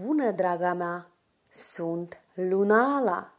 Bună, draga mea! Sunt Lunala!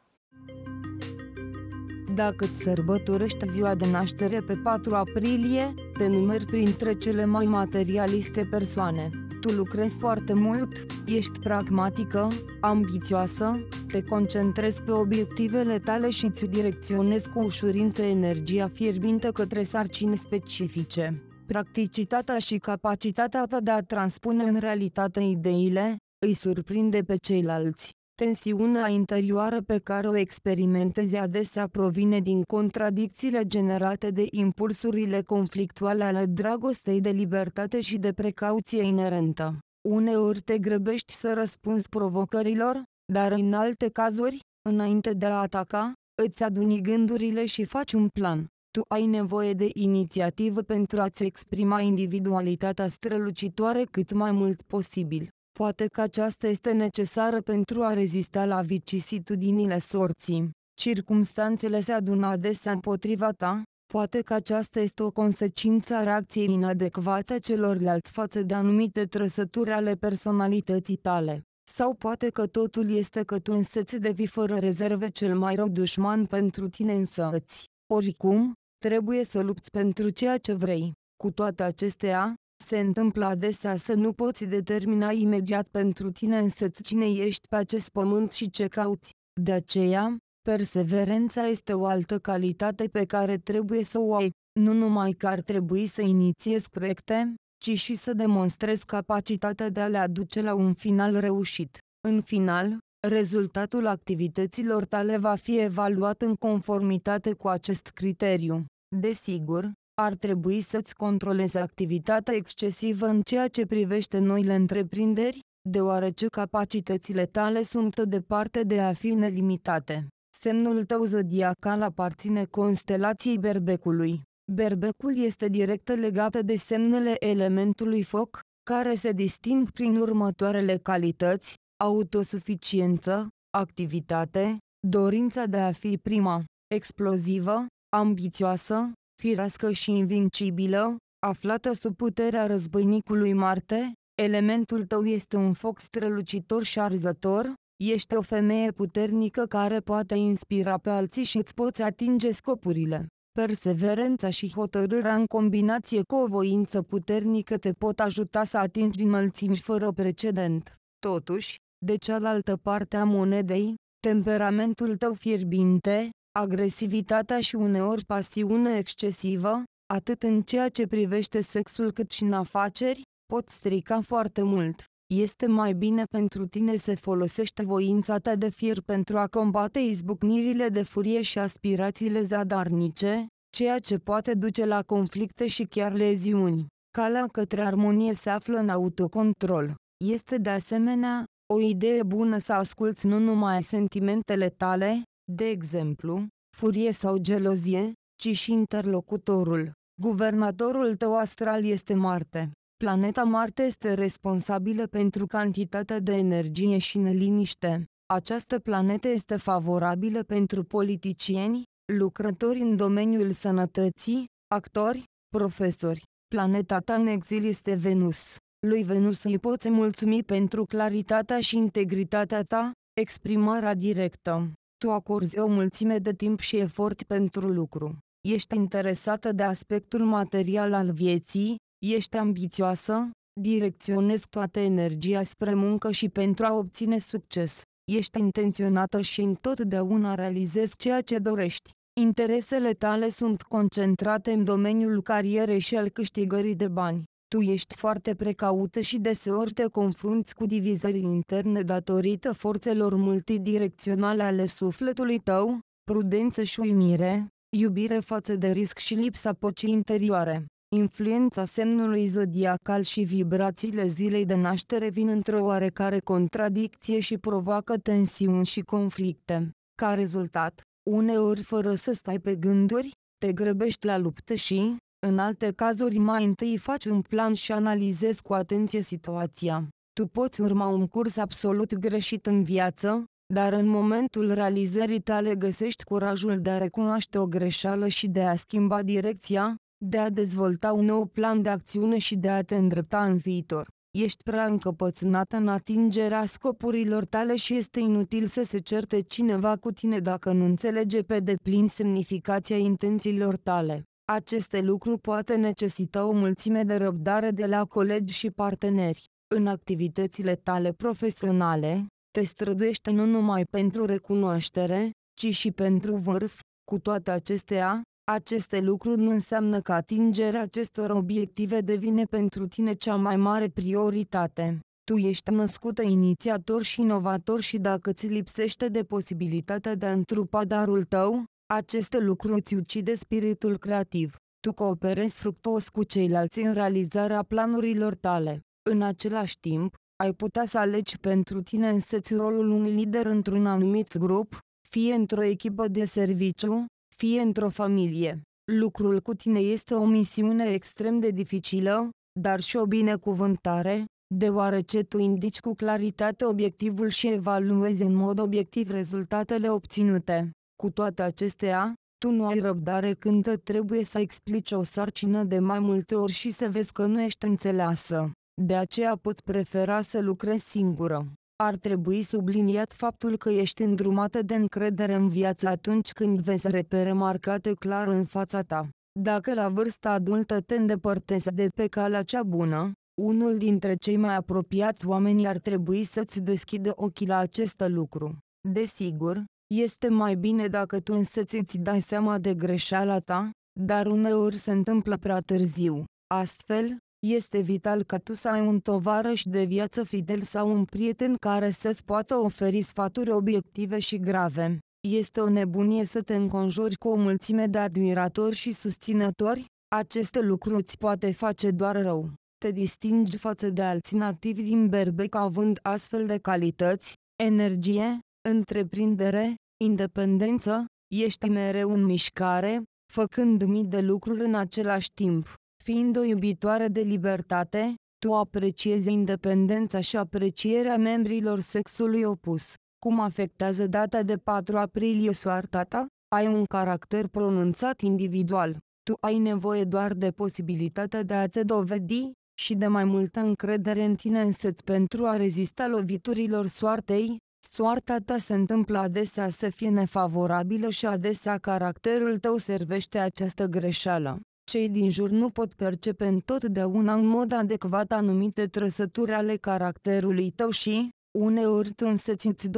Dacă îți sărbătorești ziua de naștere pe 4 aprilie, te numeri printre cele mai materialiste persoane. Tu lucrezi foarte mult, ești pragmatică, ambițioasă, te concentrezi pe obiectivele tale și îți direcționezi cu ușurință energia fierbinte către sarcini specifice. Practicitatea și capacitatea ta de a transpune în realitate ideile, îi surprinde pe ceilalți. Tensiunea interioară pe care o experimentezi adesea provine din contradicțiile generate de impulsurile conflictuale ale dragostei de libertate și de precauție inerentă. Uneori te grăbești să răspunzi provocărilor, dar în alte cazuri, înainte de a ataca, îți aduni gândurile și faci un plan. Tu ai nevoie de inițiativă pentru a-ți exprima individualitatea strălucitoare cât mai mult posibil. Poate că aceasta este necesară pentru a rezista la vicisitudinile sorții. Circumstanțele se adună adesea împotriva ta, poate că aceasta este o consecință a reacției inadecvate a celorlalți față de anumite trăsături ale personalității tale. Sau poate că totul este că tu ți devii fără rezerve cel mai rău dușman pentru tine însăți. Oricum, trebuie să lupți pentru ceea ce vrei. Cu toate acestea, se întâmplă adesea să nu poți determina imediat pentru tine însăți cine ești pe acest pământ și ce cauți. De aceea, perseverența este o altă calitate pe care trebuie să o ai, nu numai că ar trebui să inițiezi proiecte, ci și să demonstrezi capacitatea de a le aduce la un final reușit. În final, rezultatul activităților tale va fi evaluat în conformitate cu acest criteriu. Desigur, ar trebui să-ți controlezi activitatea excesivă în ceea ce privește noile întreprinderi, deoarece capacitățile tale sunt departe de a fi nelimitate. Semnul tău zodiacal aparține constelației berbecului. Berbecul este direct legat de semnele elementului foc, care se disting prin următoarele calități, autosuficiență, activitate, dorința de a fi prima, explozivă, ambițioasă, firească și invincibilă, aflată sub puterea războinicului Marte, elementul tău este un foc strălucitor și arzător, ești o femeie puternică care poate inspira pe alții și îți poți atinge scopurile. Perseverența și hotărârea în combinație cu o voință puternică te pot ajuta să atingi înălțimi fără precedent. Totuși, de cealaltă parte a monedei, temperamentul tău fierbinte, agresivitatea și uneori pasiune excesivă, atât în ceea ce privește sexul cât și în afaceri, pot strica foarte mult. Este mai bine pentru tine să folosești voința ta de fier pentru a combate izbucnirile de furie și aspirațiile zadarnice, ceea ce poate duce la conflicte și chiar leziuni. Calea către armonie se află în autocontrol. Este de asemenea o idee bună să asculți nu numai sentimentele tale, de exemplu, furie sau gelozie, ci și interlocutorul. Guvernatorul tău astral este Marte. Planeta Marte este responsabilă pentru cantitatea de energie și neliniște. Această planetă este favorabilă pentru politicieni, lucrători în domeniul sănătății, actori, profesori. Planeta ta în exil este Venus. Lui Venus îi poți mulțumi pentru claritatea și integritatea ta, exprimarea directă tu acorzi o mulțime de timp și efort pentru lucru. Ești interesată de aspectul material al vieții, ești ambițioasă, direcționezi toată energia spre muncă și pentru a obține succes. Ești intenționată și întotdeauna realizezi ceea ce dorești. Interesele tale sunt concentrate în domeniul carierei și al câștigării de bani tu ești foarte precaută și deseori te confrunți cu divizări interne datorită forțelor multidirecționale ale sufletului tău, prudență și uimire, iubire față de risc și lipsa păcii interioare. Influența semnului zodiacal și vibrațiile zilei de naștere vin într-o oarecare contradicție și provoacă tensiuni și conflicte. Ca rezultat, uneori fără să stai pe gânduri, te grăbești la luptă și, în alte cazuri mai întâi faci un plan și analizezi cu atenție situația. Tu poți urma un curs absolut greșit în viață, dar în momentul realizării tale găsești curajul de a recunoaște o greșeală și de a schimba direcția, de a dezvolta un nou plan de acțiune și de a te îndrepta în viitor. Ești prea încăpățânată în atingerea scopurilor tale și este inutil să se certe cineva cu tine dacă nu înțelege pe deplin semnificația intențiilor tale. Aceste lucruri poate necesită o mulțime de răbdare de la colegi și parteneri. În activitățile tale profesionale, te străduiește nu numai pentru recunoaștere, ci și pentru vârf. Cu toate acestea, aceste lucruri nu înseamnă că atingerea acestor obiective devine pentru tine cea mai mare prioritate. Tu ești născută inițiator și inovator și dacă ți lipsește de posibilitatea de a întrupa darul tău, aceste lucruri îți ucide spiritul creativ. Tu cooperezi fructos cu ceilalți în realizarea planurilor tale. În același timp, ai putea să alegi pentru tine înseți rolul unui lider într-un anumit grup, fie într-o echipă de serviciu, fie într-o familie. Lucrul cu tine este o misiune extrem de dificilă, dar și o binecuvântare, deoarece tu indici cu claritate obiectivul și evaluezi în mod obiectiv rezultatele obținute. Cu toate acestea, tu nu ai răbdare când trebuie să explici o sarcină de mai multe ori și să vezi că nu ești înțeleasă. De aceea poți prefera să lucrezi singură. Ar trebui subliniat faptul că ești îndrumată de încredere în viață atunci când vezi repere marcate clar în fața ta. Dacă la vârsta adultă te îndepărtezi de pe calea cea bună, unul dintre cei mai apropiați oameni ar trebui să-ți deschidă ochii la acest lucru. Desigur, este mai bine dacă tu însăți ți dai seama de greșeala ta, dar uneori se întâmplă prea târziu. Astfel, este vital ca tu să ai un tovarăș de viață fidel sau un prieten care să-ți poată oferi sfaturi obiective și grave. Este o nebunie să te înconjori cu o mulțime de admiratori și susținători, aceste lucruri îți poate face doar rău. Te distingi față de alții nativi din Berbec având astfel de calități, energie, întreprindere, independență, ești mereu în mișcare, făcând mii de lucruri în același timp. Fiind o iubitoare de libertate, tu apreciezi independența și aprecierea membrilor sexului opus. Cum afectează data de 4 aprilie soarta ta? Ai un caracter pronunțat individual. Tu ai nevoie doar de posibilitatea de a te dovedi și de mai multă încredere în tine însăți pentru a rezista loviturilor soartei, soarta ta se întâmplă adesea să fie nefavorabilă și adesea caracterul tău servește această greșeală. Cei din jur nu pot percepe întotdeauna în mod adecvat anumite trăsături ale caracterului tău și, uneori tu însăți îți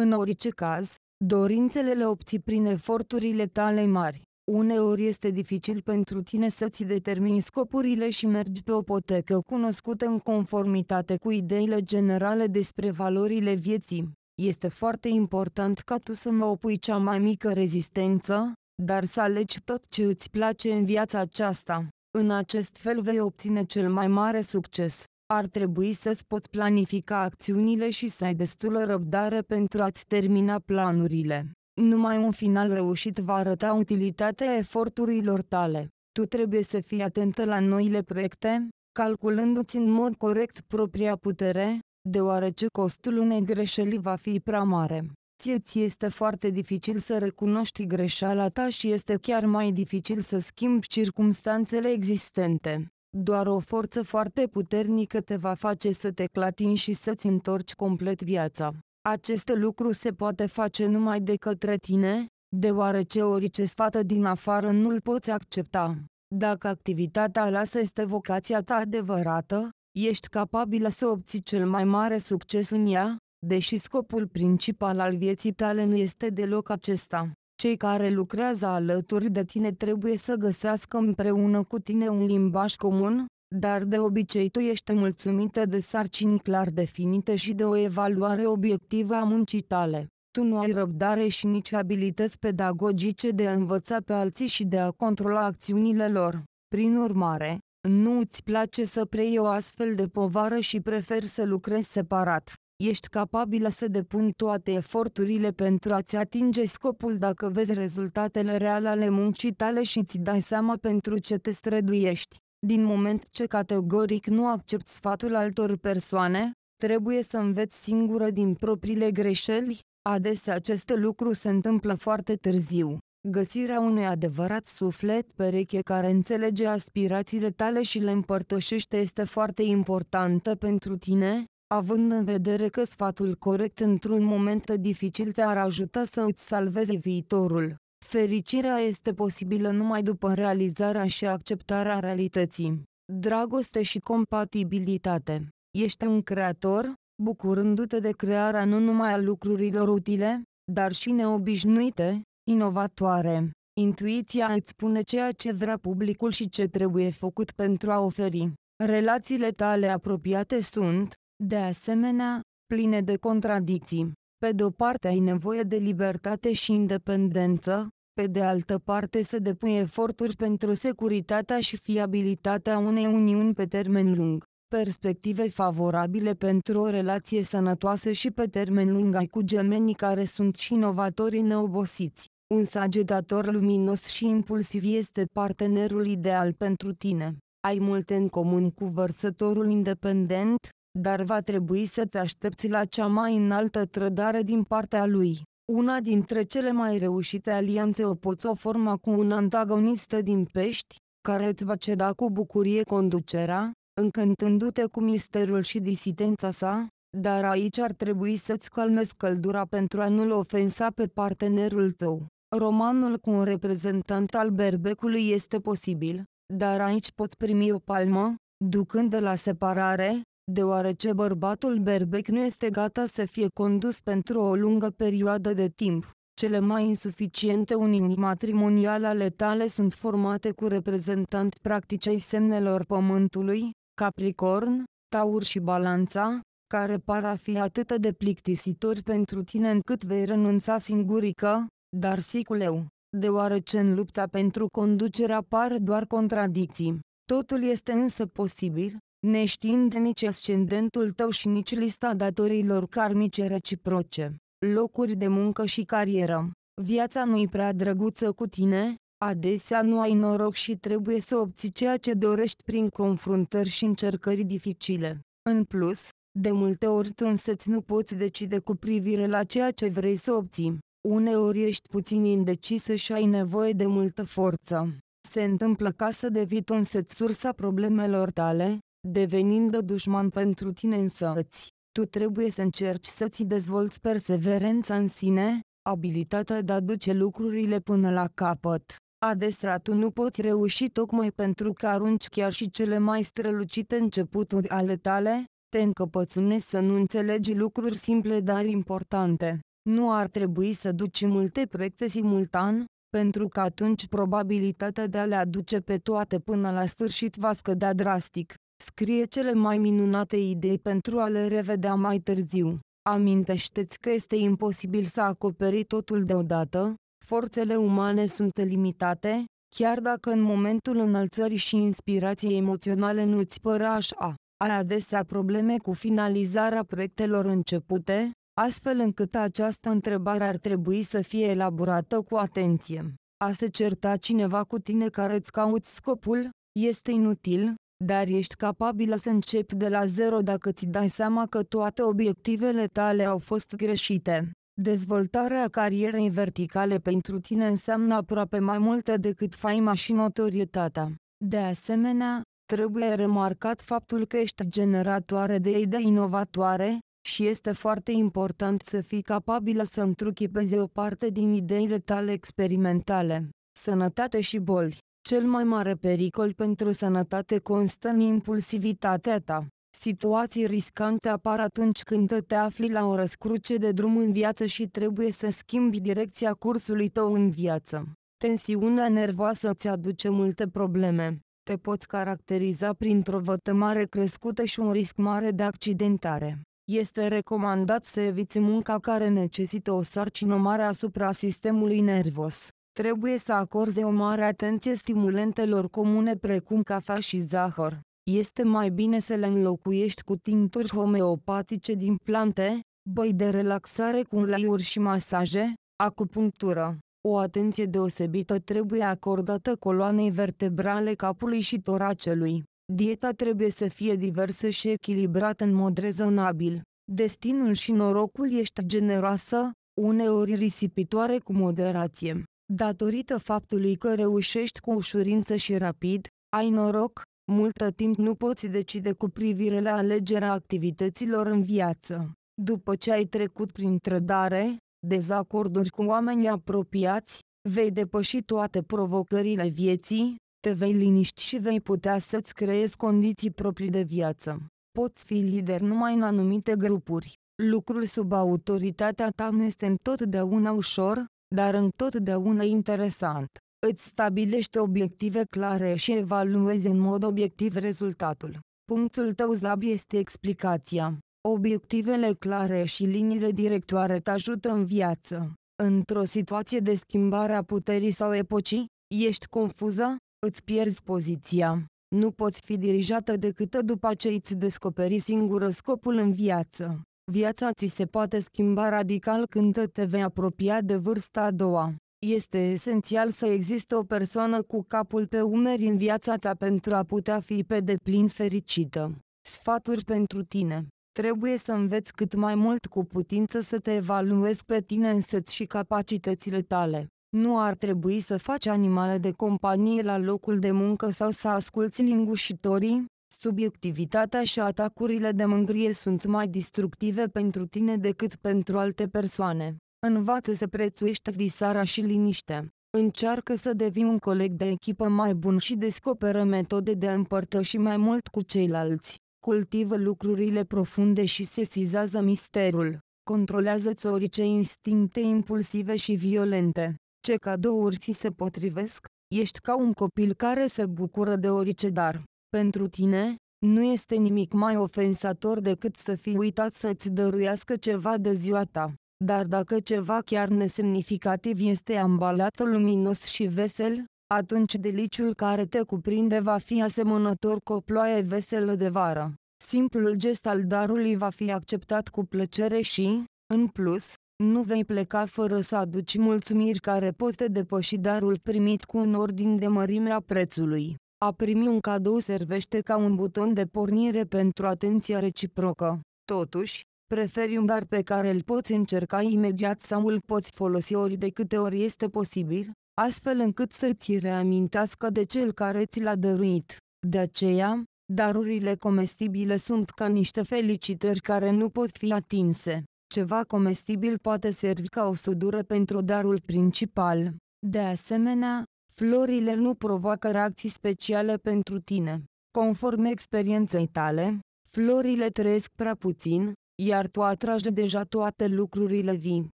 În orice caz, dorințele le obții prin eforturile tale mari. Uneori este dificil pentru tine să-ți determini scopurile și mergi pe o potecă cunoscută în conformitate cu ideile generale despre valorile vieții. Este foarte important ca tu să mă opui cea mai mică rezistență, dar să alegi tot ce îți place în viața aceasta. În acest fel vei obține cel mai mare succes. Ar trebui să-ți poți planifica acțiunile și să ai destulă răbdare pentru a-ți termina planurile. Numai un final reușit va arăta utilitatea eforturilor tale. Tu trebuie să fii atentă la noile proiecte, calculându-ți în mod corect propria putere, deoarece costul unei greșeli va fi prea mare. Ție ți este foarte dificil să recunoști greșeala ta și este chiar mai dificil să schimbi circumstanțele existente. Doar o forță foarte puternică te va face să te clatini și să-ți întorci complet viața. Acest lucru se poate face numai de către tine, deoarece orice sfată din afară nu-l poți accepta. Dacă activitatea lasă este vocația ta adevărată, ești capabilă să obții cel mai mare succes în ea, deși scopul principal al vieții tale nu este deloc acesta. Cei care lucrează alături de tine trebuie să găsească împreună cu tine un limbaj comun, dar de obicei tu ești mulțumită de sarcini clar definite și de o evaluare obiectivă a muncii tale. Tu nu ai răbdare și nici abilități pedagogice de a învăța pe alții și de a controla acțiunile lor. Prin urmare, nu îți place să preiei o astfel de povară și preferi să lucrezi separat. Ești capabilă să depuni toate eforturile pentru a-ți atinge scopul dacă vezi rezultatele reale ale muncii tale și ți dai seama pentru ce te străduiești din moment ce categoric nu accept sfatul altor persoane, trebuie să înveți singură din propriile greșeli, adesea acest lucru se întâmplă foarte târziu. Găsirea unui adevărat suflet pereche care înțelege aspirațiile tale și le împărtășește este foarte importantă pentru tine, având în vedere că sfatul corect într-un moment dificil te-ar ajuta să îți salvezi viitorul. Fericirea este posibilă numai după realizarea și acceptarea realității. Dragoste și compatibilitate. Ești un creator, bucurându-te de crearea nu numai a lucrurilor utile, dar și neobișnuite, inovatoare. Intuiția îți spune ceea ce vrea publicul și ce trebuie făcut pentru a oferi. Relațiile tale apropiate sunt, de asemenea, pline de contradicții. Pe de o parte ai nevoie de libertate și independență, pe de altă parte se depui eforturi pentru securitatea și fiabilitatea unei uniuni pe termen lung. Perspective favorabile pentru o relație sănătoasă și pe termen lung ai cu gemenii care sunt și inovatorii neobosiți. Un sagetator luminos și impulsiv este partenerul ideal pentru tine. Ai multe în comun cu vărsătorul independent, dar va trebui să te aștepți la cea mai înaltă trădare din partea lui. Una dintre cele mai reușite alianțe o poți o forma cu un antagonist din pești, care îți va ceda cu bucurie conducerea, încântându-te cu misterul și disidența sa, dar aici ar trebui să-ți calmezi căldura pentru a nu-l ofensa pe partenerul tău. Romanul cu un reprezentant al berbecului este posibil, dar aici poți primi o palmă, ducând de la separare, deoarece bărbatul berbec nu este gata să fie condus pentru o lungă perioadă de timp. Cele mai insuficiente unii matrimoniale ale tale sunt formate cu reprezentanți practicei semnelor pământului, Capricorn, Taur și Balanța, care par a fi atât de plictisitori pentru tine încât vei renunța singurică, dar siculeu, deoarece în lupta pentru conducere apar doar contradicții. Totul este însă posibil, neștiind nici ascendentul tău și nici lista datorilor karmice reciproce, locuri de muncă și carieră. Viața nu-i prea drăguță cu tine, adesea nu ai noroc și trebuie să obții ceea ce dorești prin confruntări și încercări dificile. În plus, de multe ori tu însăți nu poți decide cu privire la ceea ce vrei să obții. Uneori ești puțin indecisă și ai nevoie de multă forță. Se întâmplă ca să devii tu însăți sursa problemelor tale, devenind dușman pentru tine însăți. Tu trebuie să încerci să-ți dezvolți perseverența în sine, abilitatea de a duce lucrurile până la capăt. Adesea tu nu poți reuși tocmai pentru că arunci chiar și cele mai strălucite începuturi ale tale, te încăpățânezi să nu înțelegi lucruri simple dar importante. Nu ar trebui să duci multe proiecte simultan, pentru că atunci probabilitatea de a le aduce pe toate până la sfârșit va scădea drastic. Scrie cele mai minunate idei pentru a le revedea mai târziu. Amintește-ți că este imposibil să acoperi totul deodată, forțele umane sunt limitate, chiar dacă în momentul înălțării și inspirației emoționale nu ți pără așa. Ai adesea probleme cu finalizarea proiectelor începute, astfel încât această întrebare ar trebui să fie elaborată cu atenție. A se certa cineva cu tine care îți cauți scopul, este inutil, dar ești capabilă să începi de la zero dacă ți dai seama că toate obiectivele tale au fost greșite. Dezvoltarea carierei verticale pentru tine înseamnă aproape mai multe decât faima și notorietatea. De asemenea, trebuie remarcat faptul că ești generatoare de idei inovatoare, și este foarte important să fii capabilă să întruchipezi o parte din ideile tale experimentale. Sănătate și boli cel mai mare pericol pentru sănătate constă în impulsivitatea ta. Situații riscante apar atunci când te afli la o răscruce de drum în viață și trebuie să schimbi direcția cursului tău în viață. Tensiunea nervoasă îți aduce multe probleme. Te poți caracteriza printr-o vătămare crescută și un risc mare de accidentare. Este recomandat să eviți munca care necesită o sarcină mare asupra sistemului nervos. Trebuie să acorde o mare atenție stimulentelor comune precum cafea și zahăr. Este mai bine să le înlocuiești cu tincturi homeopatice din plante, băi de relaxare cu laiuri și masaje, acupunctură. O atenție deosebită trebuie acordată coloanei vertebrale capului și toracelui. Dieta trebuie să fie diversă și echilibrată în mod rezonabil. Destinul și norocul ești generoasă, uneori risipitoare cu moderație. Datorită faptului că reușești cu ușurință și rapid, ai noroc, multă timp nu poți decide cu privire la alegerea activităților în viață. După ce ai trecut prin trădare, dezacorduri cu oameni apropiați, vei depăși toate provocările vieții, te vei liniști și vei putea să-ți creezi condiții proprii de viață. Poți fi lider numai în anumite grupuri. Lucrul sub autoritatea ta nu este întotdeauna ușor, dar întotdeauna interesant. Îți stabilește obiective clare și evaluezi în mod obiectiv rezultatul. Punctul tău slab este explicația. Obiectivele clare și liniile directoare te ajută în viață. Într-o situație de schimbare a puterii sau epocii, ești confuză, îți pierzi poziția. Nu poți fi dirijată decât după ce îți descoperi singură scopul în viață. Viața ți se poate schimba radical când te vei apropia de vârsta a doua. Este esențial să existe o persoană cu capul pe umeri în viața ta pentru a putea fi pe deplin fericită. Sfaturi pentru tine Trebuie să înveți cât mai mult cu putință să te evaluezi pe tine însăți și capacitățile tale. Nu ar trebui să faci animale de companie la locul de muncă sau să asculți lingușitorii, Subiectivitatea și atacurile de mângrie sunt mai distructive pentru tine decât pentru alte persoane. Învață să prețuiești visarea și liniștea. Încearcă să devii un coleg de echipă mai bun și descoperă metode de a împărtăși mai mult cu ceilalți. Cultivă lucrurile profunde și sesizează misterul. Controlează-ți orice instincte impulsive și violente. Ce cadouri ți se potrivesc? Ești ca un copil care se bucură de orice dar. Pentru tine, nu este nimic mai ofensator decât să fii uitat să-ți dăruiască ceva de ziua ta. Dar dacă ceva chiar nesemnificativ este ambalat luminos și vesel, atunci deliciul care te cuprinde va fi asemănător cu o ploaie veselă de vară. Simplul gest al darului va fi acceptat cu plăcere și, în plus, nu vei pleca fără să aduci mulțumiri care poate depăși darul primit cu un ordin de mărimea prețului. A primi un cadou servește ca un buton de pornire pentru atenția reciprocă. Totuși, preferi un dar pe care îl poți încerca imediat sau îl poți folosi ori de câte ori este posibil, astfel încât să ți reamintească de cel care ți l-a dăruit. De aceea, darurile comestibile sunt ca niște felicitări care nu pot fi atinse. Ceva comestibil poate servi ca o sudură pentru darul principal. De asemenea, Florile nu provoacă reacții speciale pentru tine. Conform experienței tale, florile trăiesc prea puțin, iar tu atragi deja toate lucrurile vii.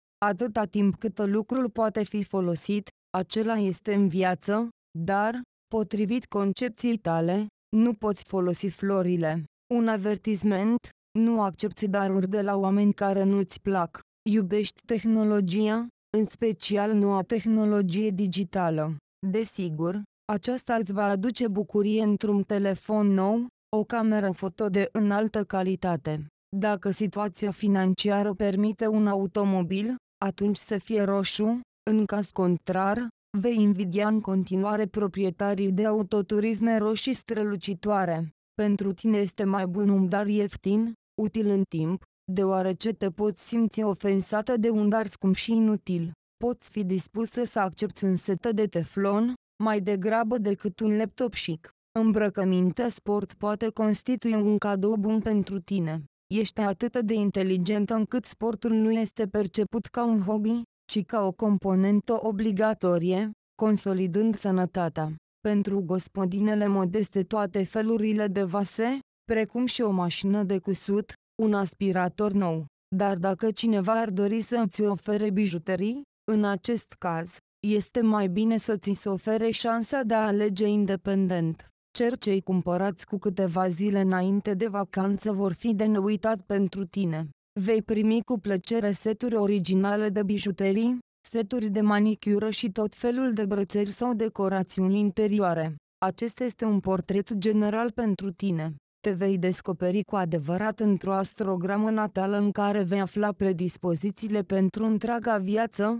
Atâta timp cât lucrul poate fi folosit, acela este în viață, dar, potrivit concepției tale, nu poți folosi florile. Un avertisment, nu accepti daruri de la oameni care nu-ți plac. Iubești tehnologia, în special noua tehnologie digitală. Desigur, aceasta îți va aduce bucurie într-un telefon nou, o cameră foto de înaltă calitate. Dacă situația financiară permite un automobil, atunci să fie roșu, în caz contrar, vei invidia în continuare proprietarii de autoturisme roșii strălucitoare. Pentru tine este mai bun un dar ieftin, util în timp, deoarece te poți simți ofensată de un dar scump și inutil poți fi dispusă să accepti un set de teflon, mai degrabă decât un laptop chic. Îmbrăcămintea sport poate constitui un cadou bun pentru tine. Ești atât de inteligentă încât sportul nu este perceput ca un hobby, ci ca o componentă obligatorie, consolidând sănătatea. Pentru gospodinele modeste toate felurile de vase, precum și o mașină de cusut, un aspirator nou. Dar dacă cineva ar dori să îți ofere bijuterii, în acest caz, este mai bine să ți se ofere șansa de a alege independent. Cer cei cumpărați cu câteva zile înainte de vacanță vor fi de neuitat pentru tine. Vei primi cu plăcere seturi originale de bijuterii, seturi de manicură și tot felul de brățări sau decorațiuni interioare. Acesta este un portret general pentru tine. Te vei descoperi cu adevărat într-o astrogramă natală în care vei afla predispozițiile pentru întreaga viață,